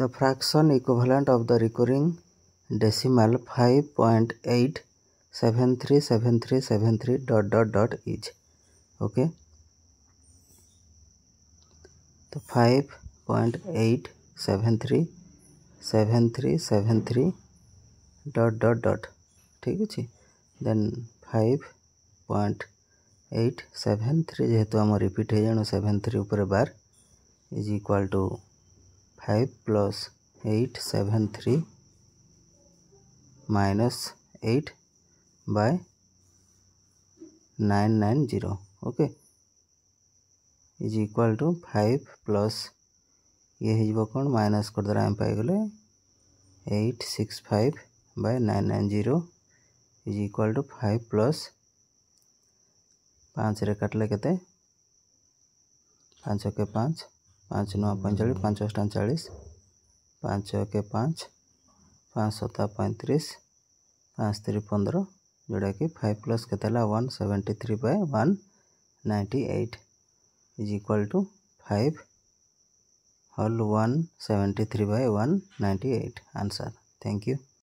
the fraction equivalent of the recurring decimal five point eight seven three seven three seven three dot dot dot is okay तो five point eight seven three seven three seven three dot dot dot ठीक अच्छे then five point eight seven three जेहेतु आम repeat हो जाए seven three उपर बार is equal to five plus eight seven three minus eight by nine nine zero okay is equal to five plus ये हो कौन माइनस करदे आम पाइगले eight six five by nine nine zero is equal to five plus पाँच रे काटले के पाँच के पाँच पाँच नौ पैंचाश पाँच अठा पाँच एक पाँच पाँच सता पैंतीस पाँच तीन पंद्रह जोड़ा कि फाइव प्लस के one seventy three by one ninety eight is equal to five हल one seventy three by one ninety eight answer thank you